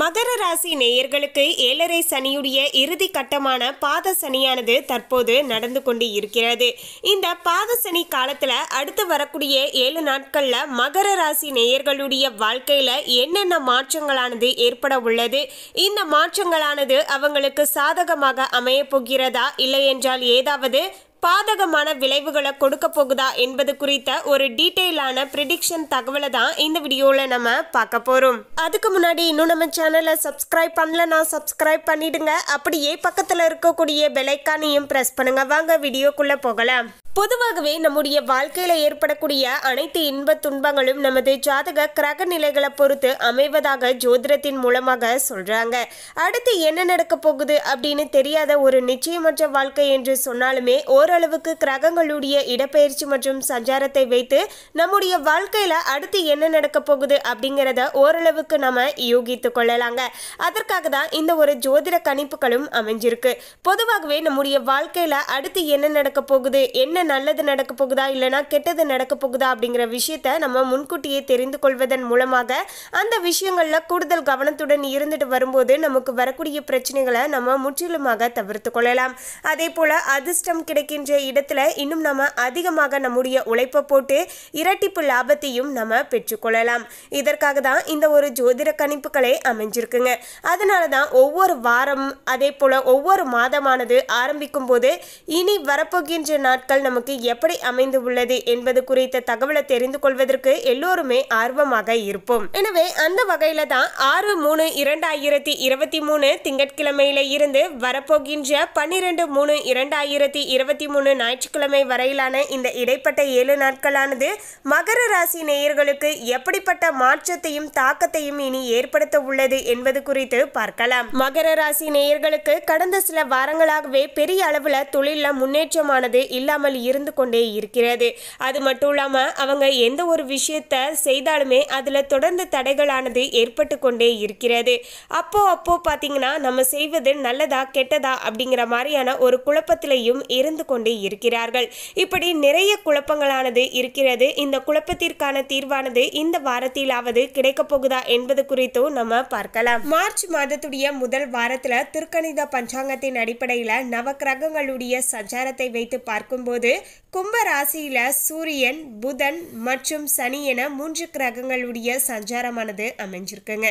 மகர ராசி நேயர்களுக்கு ஏழரை சனியுடைய இறுதி கட்டமான பாத சனியானது தற்போது நடந்து கொண்டு இருக்கிறது இந்த பாத சனி காலத்தில் அடுத்து வரக்கூடிய ஏழு நாட்களில் மகர ராசி நேயர்களுடைய வாழ்க்கையில் என்னென்ன மாற்றங்களானது ஏற்பட உள்ளது இந்த மாற்றங்களானது அவங்களுக்கு சாதகமாக அமைய போகிறதா இல்லை என்றால் ஏதாவது பாதகமான விளைவுகளை கொடுக்க போகுதா என்பது குறித்த ஒரு டீட்டெயிலான ப்ரிடிக்ஷன் தகவலை தான் இந்த வீடியோவில் நம்ம பார்க்க போகிறோம் அதுக்கு முன்னாடி இன்னும் நம்ம சேனலை சப்ஸ்கிரைப் நான் சப்ஸ்கிரைப் பண்ணிடுங்க அப்படியே பக்கத்தில் இருக்கக்கூடிய பெலைக்கானையும் ப்ரெஸ் பண்ணுங்க வாங்க வீடியோக்குள்ளே போகலாம் பொதுவாகவே நம்முடைய வாழ்க்கையில ஏற்படக்கூடிய அனைத்து இன்ப துன்பங்களும் நமது ஜாதக கிரக நிலைகளை பொறுத்து அமைவதாக ஜோதிடத்தின் மூலமாக சொல்றாங்க அடுத்து என்ன நடக்க போகுது அப்படின்னு தெரியாத ஒரு நிச்சயமற்ற வாழ்க்கை என்று சொன்னாலுமே ஓரளவுக்கு கிரகங்களுடைய இடப்பெயர்ச்சி மற்றும் சஞ்சாரத்தை வைத்து நம்முடைய வாழ்க்கையில அடுத்து என்ன நடக்க போகுது அப்படிங்கிறத ஓரளவுக்கு நம்ம யூகித்து கொள்ளலாங்க அதற்காக தான் இந்த ஒரு ஜோதிட கணிப்புகளும் அமைஞ்சிருக்கு பொதுவாகவே நம்முடைய வாழ்க்கையில அடுத்து என்ன நடக்க போகுது என்ன நல்லது நடக்க போகுதா இல்லைனா கெட்டது நடக்க போகுதா அப்படிங்கிற விஷயத்த நம்ம முன்கூட்டியே தெரிந்து கொள்வதன் மூலமாக அந்த விஷயங்களில் கூடுதல் கவனத்துடன் இருந்துட்டு வரும்போது நமக்கு வரக்கூடிய பிரச்சனைகளை நம்ம முற்றிலுமாக தவிர்த்து கொள்ளலாம் அதே போல் அதிர்ஷ்டம் கிடைக்கின்ற இடத்துல இன்னும் நம்ம அதிகமாக நம்முடைய உழைப்பை போட்டு இரட்டிப்பு லாபத்தையும் நம்ம பெற்றுக்கொள்ளலாம் இதற்காக தான் இந்த ஒரு ஜோதிட கணிப்புகளே அமைஞ்சிருக்குங்க அதனால தான் ஒவ்வொரு வாரம் அதே போல் ஒவ்வொரு மாதமானது ஆரம்பிக்கும் போது இனி வரப்போகின்ற நாட்கள் நம்ம நமக்கு எப்படி அமைந்து உள்ளது என்பது குறித்த தகவலை தெரிந்து கொள்வதற்கு எல்லோருமே ஆர்வமாக இருப்போம் எனவே அந்த வகையில தான் ஆறு மூணு இரண்டாயிரத்தி இருபத்தி மூணு திங்கட்கிழமையில இருந்து வரப்போகின்ற பன்னிரண்டு மூணு இரண்டாயிரத்தி இருபத்தி மூணு ஞாயிற்றுக்கிழமை வரையிலான இந்த இடைப்பட்ட ஏழு நாட்களானது மகர ராசி நேயர்களுக்கு எப்படிப்பட்ட மாற்றத்தையும் தாக்கத்தையும் இனி ஏற்படுத்த உள்ளது என்பது குறித்து பார்க்கலாம் மகர ராசி நேயர்களுக்கு கடந்த சில வாரங்களாகவே பெரிய அளவுல தொழில முன்னேற்றமானது இல்லாமல் இருந்து கொண்டே இருக்கிறது அது மட்டும் இல்லாமல் அவங்க எந்த ஒரு விஷயத்த செய்தாலுமே அதில் தொடர்ந்து தடைகளானது ஏற்பட்டு கொண்டே இருக்கிறது அப்போ அப்போ பார்த்தீங்கன்னா நம்ம செய்வது நல்லதா கெட்டதா அப்படிங்கிற மாதிரியான ஒரு குழப்பத்திலையும் இருந்து கொண்டே இருக்கிறார்கள் இப்படி நிறைய குழப்பங்களானது இருக்கிறது இந்த குழப்பத்திற்கான தீர்வானது இந்த வாரத்திலாவது கிடைக்கப் போகுதா என்பது குறித்தும் நம்ம பார்க்கலாம் மார்ச் மாதத்துடைய முதல் வாரத்தில் திருக்கணித பஞ்சாங்கத்தின் அடிப்படையில் நவ கிரகங்களுடைய சஞ்சாரத்தை வைத்து பார்க்கும்போது பிறகு கும்ப ராசியில சூரியன் புதன் மற்றும் சனி என மூன்று கிரகங்களுடைய சஞ்சாரமானது அமைஞ்சிருக்குங்க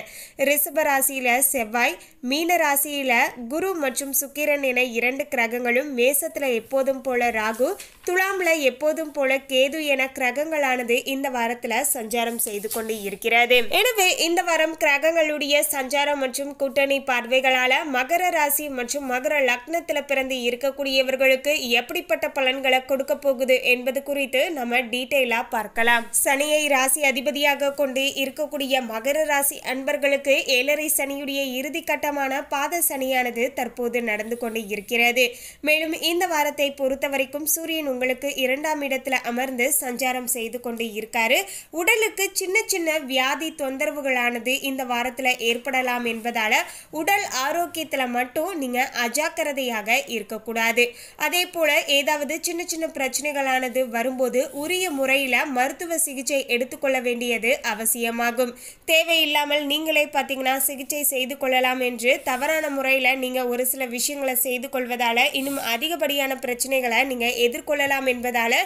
ரிஷப ராசியில செவ்வாய் மீன ராசியில குரு மற்றும் சுக்கிரன் என இரண்டு கிரகங்களும் மேசத்துல எப்போதும் போல ராகு துலாம்ல எப்போதும் போல கேது என கிரகங்களானது இந்த வாரத்துல சஞ்சாரம் செய்து கொண்டு இருக்கிறது எனவே இந்த வாரம் கிரகங்களுடைய சஞ்சாரம் மற்றும் கூட்டணி பார்வைகளால மகர ராசி மற்றும் மகர லக்னத்துல பிறந்து இருக்கக்கூடியவர்களுக்கு எப்படிப்பட்ட பலன்களை கொடுக்க போகுது என்பது குறித்து நம்ம டீட்டெயிலா பார்க்கலாம் சனியை ராசி அதிபதியாக கொண்டு இருக்கக்கூடிய மகர ராசி அன்பர்களுக்கு ஏழரை சனியுடைய இறுதி கட்டமான பாத சனியானது தற்போது நடந்து கொண்டு இருக்கிறது மேலும் இந்த வாரத்தை பொறுத்த வரைக்கும் சூரியன் உங்களுக்கு இரண்டாம் இடத்துல அமர்ந்து சஞ்சாரம் செய்து கொண்டு இருக்காரு உடலுக்கு சின்ன சின்ன வியாதி தொந்தரவுகளானது இந்த வாரத்தில் ஏற்படலாம் என்பதால உடல் ஆரோக்கியத்தில் மட்டும் நீங்க அஜாக்கிரதையாக இருக்கக்கூடாது அதே போல ஏதாவது சின்ன சின்ன சின்ன பிரச்சனைகளானது வரும்போது உரிய முறையில் மருத்துவ சிகிச்சை எடுத்துக்கொள்ள வேண்டியது அவசியமாகும் தேவையில்லாமல் நீங்களே பார்த்தீங்கன்னா சிகிச்சை செய்து கொள்ளலாம் என்று தவறான முறையில் நீங்கள் ஒரு சில விஷயங்களை செய்து கொள்வதால் இன்னும் அதிகப்படியான பிரச்சனைகளை நீங்கள் எதிர்கொள்ளலாம் என்பதால்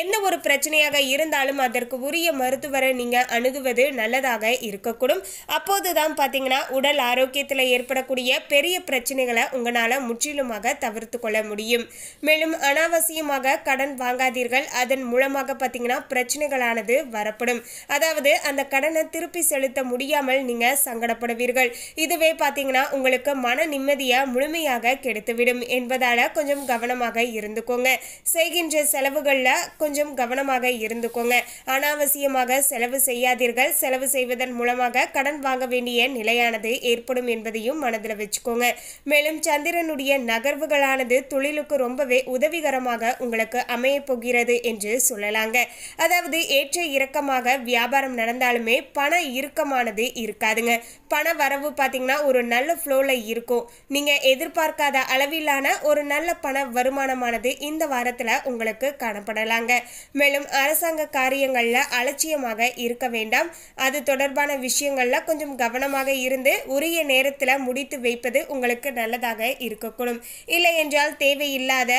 எந்த ஒரு பிரச்சனையாக இருந்தாலும் அதற்கு உரிய மருத்துவரை நீங்கள் அணுகுவது நல்லதாக இருக்கக்கூடும் அப்போது தான் பார்த்தீங்கன்னா உடல் ஆரோக்கியத்தில் ஏற்படக்கூடிய பெரிய பிரச்சனைகளை உங்களால் முற்றிலுமாக தவிர்த்து கொள்ள முடியும் மேலும் அனாவசியமாக கடன் வாங்காதீர்கள் அதன் மூலமாக பார்த்தீங்கன்னா பிரச்சனைகளானது வரப்படும் அதாவது அந்த கடனை திருப்பி செலுத்த முடியாமல் நீங்கள் சங்கடப்படுவீர்கள் இதுவே பார்த்தீங்கன்னா உங்களுக்கு மன நிம்மதியை முழுமையாக கெடுத்துவிடும் என்பதால் கொஞ்சம் கவனமாக இருந்துக்கோங்க செய்கின்ற செலவுகளில் கொஞ்சம் கவனமாக இருந்துக்கோங்க அனாவசியமாக செலவு செய்யாதீர்கள் செலவு செய்வதன் மூலமாக கடன் வாங்க வேண்டிய நிலையானது ஏற்படும் என்பதையும் மனதில் வச்சுக்கோங்க மேலும் சந்திரனுடைய நகர்வுகளானது தொழிலுக்கு ரொம்பவே உதவிகரமாக உங்களை வியாபாரிகளுக்கு அமைய போகிறது என்று சொல்லலாங்க அதாவது ஏற்ற இறக்கமாக வியாபாரம் நடந்தாலுமே பண இறுக்கமானது இருக்காதுங்க பண வரவு பார்த்தீங்கன்னா ஒரு நல்ல ஃப்ளோவில் இருக்கும் நீங்கள் எதிர்பார்க்காத அளவிலான ஒரு நல்ல பண வருமானமானது இந்த வாரத்தில் உங்களுக்கு காணப்படலாங்க மேலும் அரசாங்க காரியங்களில் அலட்சியமாக இருக்க வேண்டாம் அது தொடர்பான விஷயங்களில் கொஞ்சம் கவனமாக இருந்து உரிய நேரத்தில் முடித்து வைப்பது உங்களுக்கு நல்லதாக இருக்கக்கூடும் இல்லை என்றால் தேவையில்லாத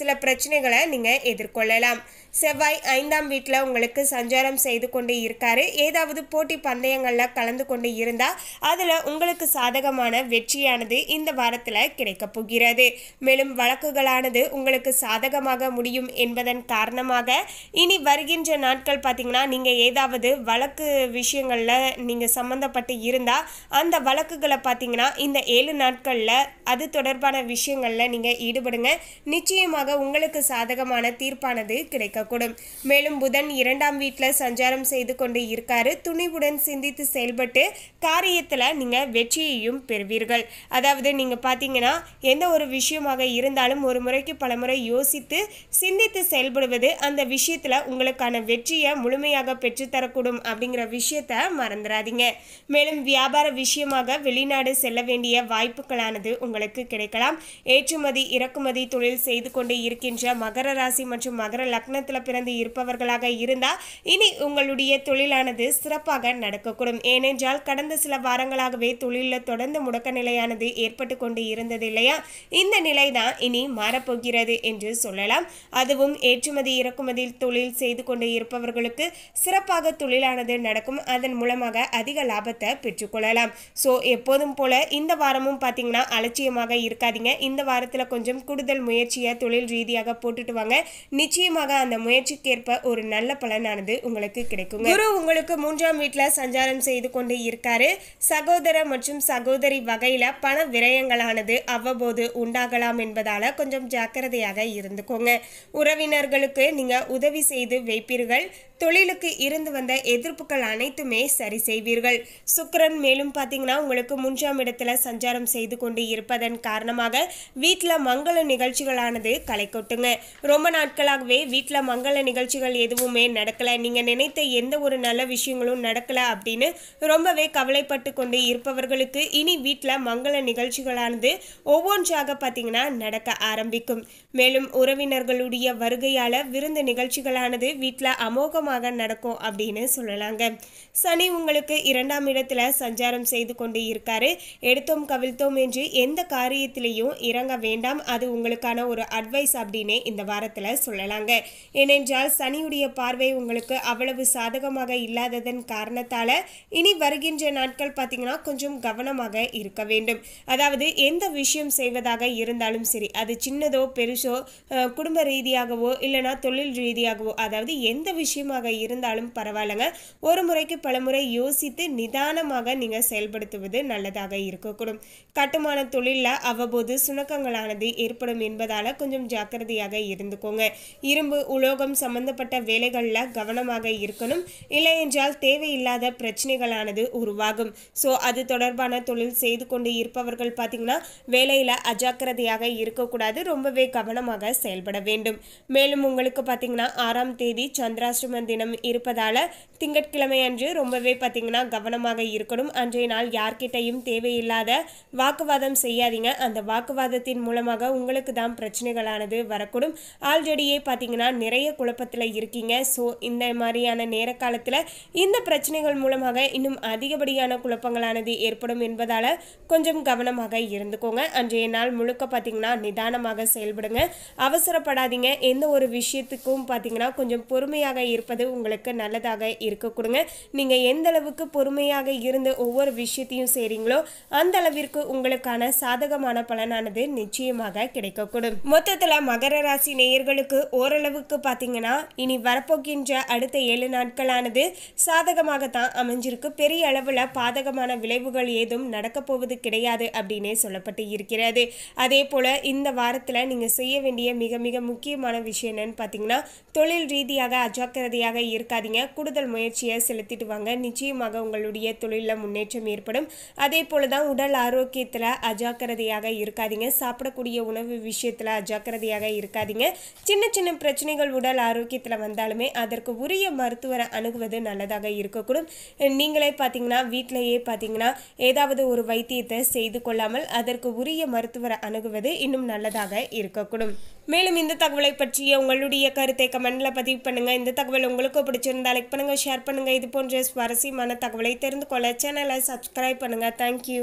சில பிரச்சனைகள் சவால்களை நீங்கள் எதிர்கொள்ளலாம் செவ்வாய் ஐந்தாம் வீட்டில் உங்களுக்கு சஞ்சாரம் செய்து கொண்டு இருக்காரு ஏதாவது போட்டி பந்தயங்களில் கலந்து கொண்டு இருந்தால் அதில் உங்களுக்கு சாதகமான வெற்றியானது இந்த வாரத்தில் கிடைக்கப் போகிறது மேலும் வழக்குகளானது உங்களுக்கு சாதகமாக முடியும் என்பதன் காரணமாக இனி வருகின்ற நாட்கள் பார்த்திங்கன்னா நீங்கள் ஏதாவது வழக்கு விஷயங்களில் நீங்கள் சம்மந்தப்பட்டு இருந்தால் அந்த வழக்குகளை பார்த்திங்கன்னா இந்த ஏழு நாட்களில் அது தொடர்பான விஷயங்களில் நீங்கள் ஈடுபடுங்க நிச்சயமாக உங்களுக்கு சாதகமான தீர்ப்பானது கிடைக்க இருக்கக்கூடும் மேலும் புதன் இரண்டாம் வீட்டில் சஞ்சாரம் செய்து கொண்டு இருக்காரு துணிவுடன் சிந்தித்து செயல்பட்டு காரியத்தில் நீங்கள் வெற்றியையும் பெறுவீர்கள் அதாவது நீங்கள் பார்த்தீங்கன்னா எந்த ஒரு விஷயமாக இருந்தாலும் ஒரு முறைக்கு பல முறை யோசித்து சிந்தித்து செயல்படுவது அந்த விஷயத்தில் உங்களுக்கான வெற்றியை முழுமையாக பெற்றுத்தரக்கூடும் அப்படிங்கிற விஷயத்த மறந்துடாதீங்க மேலும் வியாபார விஷயமாக வெளிநாடு செல்ல வேண்டிய வாய்ப்புகளானது உங்களுக்கு கிடைக்கலாம் ஏற்றுமதி இறக்குமதி தொழில் செய்து கொண்டு இருக்கின்ற மகர ராசி மற்றும் மகர லக்னத்தை நட்சத்திரத்தில் பிறந்து இருப்பவர்களாக இருந்தால் இனி உங்களுடைய தொழிலானது சிறப்பாக நடக்கக்கூடும் ஏனென்றால் கடந்த சில வாரங்களாகவே தொழிலில் தொடர்ந்து முடக்க நிலையானது ஏற்பட்டு கொண்டு இருந்தது இல்லையா இந்த நிலை தான் இனி மாறப்போகிறது என்று சொல்லலாம் அதுவும் ஏற்றுமதி இறக்குமதியில் தொழில் செய்து கொண்டு இருப்பவர்களுக்கு சிறப்பாக தொழிலானது நடக்கும் அதன் மூலமாக அதிக லாபத்தை பெற்றுக்கொள்ளலாம் ஸோ எப்போதும் போல இந்த வாரமும் பார்த்தீங்கன்னா அலட்சியமாக இருக்காதீங்க இந்த வாரத்தில் கொஞ்சம் கூடுதல் முயற்சியை தொழில் ரீதியாக போட்டுட்டு வாங்க நிச்சயமாக அந்த முயற்சிக்கேற்ப ஒரு நல்ல பலனானது உங்களுக்கு கிடைக்கும் குரு உங்களுக்கு மூன்றாம் வீட்டில் சஞ்சாரம் செய்து கொண்டு இருக்காரு சகோதர மற்றும் சகோதரி வகையில் பண விரயங்களானது அவ்வப்போது உண்டாகலாம் என்பதால கொஞ்சம் ஜாக்கிரதையாக இருந்துக்கோங்க உறவினர்களுக்கு நீங்கள் உதவி செய்து வைப்பீர்கள் தொழிலுக்கு இருந்து வந்த எதிர்ப்புகள் அனைத்துமே சரி செய்வீர்கள் சுக்கரன் மேலும் பார்த்தீங்கன்னா உங்களுக்கு மூன்றாம் இடத்துல சஞ்சாரம் செய்து கொண்டு இருப்பதன் காரணமாக வீட்டில் மங்கள நிகழ்ச்சிகளானது களை கொட்டுங்க ரொம்ப நாட்களாகவே வீட்டில் மங்கள நிகழ்ச்சிகள் எதுவுமே நடக்கலை நீங்கள் நினைத்த எந்த ஒரு நல்ல விஷயங்களும் நடக்கலை அப்படின்னு ரொம்பவே கவலைப்பட்டு கொண்டு இருப்பவர்களுக்கு இனி வீட்டில் மங்கள நிகழ்ச்சிகளானது ஒவ்வொன்றாக பார்த்தீங்கன்னா நடக்க ஆரம்பிக்கும் மேலும் உறவினர்களுடைய வருகையால் விருந்து நிகழ்ச்சிகளானது வீட்டில் அமோகமாக நடக்கும் அப்படின்னு சொல்லலாங்க சனி உங்களுக்கு இரண்டாம் இடத்துல சஞ்சாரம் செய்து கொண்டு இருக்காரு எடுத்தோம் கவிழ்த்தோம் என்று எந்த காரியத்திலையும் இறங்க வேண்டாம் அது உங்களுக்கான ஒரு அட்வைஸ் அப்படின்னே இந்த வாரத்தில் சொல்லலாங்க ஏனென்றால் சனியுடைய பார்வை உங்களுக்கு அவ்வளவு சாதகமாக இல்லாததன் காரணத்தால் இனி வருகின்ற நாட்கள் பார்த்தீங்கன்னா கொஞ்சம் கவனமாக இருக்க வேண்டும் அதாவது எந்த விஷயம் செய்வதாக இருந்தாலும் சரி அது சின்னதோ பெருசோ குடும்ப ரீதியாகவோ இல்லைனா தொழில் ரீதியாகவோ அதாவது எந்த விஷயமாக இருந்தாலும் பரவாயில்லைங்க ஒரு முறைக்கு பல முறை யோசித்து நிதானமாக நீங்கள் செயல்படுத்துவது நல்லதாக இருக்கக்கூடும் கட்டுமான தொழிலில் அவ்வப்போது சுணக்கங்களானது ஏற்படும் என்பதால் கொஞ்சம் ஜாக்கிரதையாக இருந்துக்கோங்க இரும்பு உழவு உலோகம் சம்பந்தப்பட்ட வேலைகளில் கவனமாக இருக்கணும் இல்லை என்றால் தேவையில்லாத பிரச்சனைகளானது உருவாகும் ஸோ அது தொடர்பான தொழில் செய்து கொண்டு இருப்பவர்கள் பார்த்தீங்கன்னா வேலையில் அஜாக்கிரதையாக இருக்கக்கூடாது ரொம்பவே கவனமாக செயல்பட வேண்டும் மேலும் உங்களுக்கு பார்த்தீங்கன்னா ஆறாம் தேதி சந்திராஷ்டம தினம் இருப்பதால் திங்கட்கிழமை அன்று ரொம்பவே பார்த்தீங்கன்னா கவனமாக இருக்கணும் அன்றைய நாள் யார்கிட்டையும் தேவையில்லாத வாக்குவாதம் செய்யாதீங்க அந்த வாக்குவாதத்தின் மூலமாக உங்களுக்கு தான் பிரச்சனைகளானது வரக்கூடும் ஆல்ரெடியே பார்த்தீங்கன்னா நிறைய நிறைய குழப்பத்தில் இருக்கீங்க ஸோ இந்த மாதிரியான நேர காலத்தில் இந்த பிரச்சனைகள் மூலமாக இன்னும் அதிகப்படியான குழப்பங்களானது ஏற்படும் என்பதால் கொஞ்சம் கவனமாக இருந்துக்கோங்க அன்றைய நாள் முழுக்க பார்த்திங்கன்னா நிதானமாக செயல்படுங்க அவசரப்படாதீங்க எந்த ஒரு விஷயத்துக்கும் பார்த்திங்கன்னா கொஞ்சம் பொறுமையாக இருப்பது உங்களுக்கு நல்லதாக இருக்க கொடுங்க நீங்கள் எந்த அளவுக்கு பொறுமையாக இருந்து ஒவ்வொரு விஷயத்தையும் செய்கிறீங்களோ அந்த அளவிற்கு உங்களுக்கான சாதகமான பலனானது நிச்சயமாக கிடைக்கக்கூடும் மொத்தத்தில் மகர ராசி நேயர்களுக்கு ஓரளவுக்கு பார்த்தீங்கன்னா இனி வரப்போகின்ற அடுத்த ஏழு நாட்களானது சாதகமாகத்தான் அமைஞ்சிருக்கு பெரிய அளவில் பாதகமான விளைவுகள் ஏதும் நடக்கப் போவது கிடையாது அப்படின்னே சொல்லப்பட்டு இருக்கிறது அதே போல் இந்த வாரத்தில் நீங்கள் செய்ய வேண்டிய மிக மிக முக்கியமான விஷயம் என்னன்னு பார்த்தீங்கன்னா தொழில் ரீதியாக அஜாக்கிரதையாக இருக்காதீங்க கூடுதல் முயற்சியை செலுத்திட்டு வாங்க நிச்சயமாக உங்களுடைய தொழிலில் முன்னேற்றம் ஏற்படும் அதே போல தான் உடல் ஆரோக்கியத்தில் அஜாக்கிரதையாக இருக்காதீங்க சாப்பிடக்கூடிய உணவு விஷயத்தில் அஜாக்கிரதையாக இருக்காதீங்க சின்ன சின்ன பிரச்சனைகள் உங்கள் உடல் ஆரோக்கியத்தில் வந்தாலுமே அதற்கு உரிய மருத்துவரை அணுகுவது நல்லதாக இருக்கக்கூடும் நீங்களே பார்த்தீங்கன்னா வீட்டிலேயே பார்த்தீங்கன்னா ஏதாவது ஒரு வைத்தியத்தை செய்து கொள்ளாமல் அதற்கு உரிய மருத்துவரை அணுகுவது இன்னும் நல்லதாக இருக்கக்கூடும் மேலும் இந்த தகவலை பற்றிய உங்களுடைய கருத்தை கமெண்டில் பதிவு பண்ணுங்கள் இந்த தகவல் உங்களுக்கு பிடிச்சிருந்தால் லைக் பண்ணுங்கள் ஷேர் பண்ணுங்கள் இது போன்ற சுவாரஸ்யமான தகவலை தெரிந்து கொள்ள சேனலை சப்ஸ்கிரைப் பண்ணுங்கள் தேங்க்யூ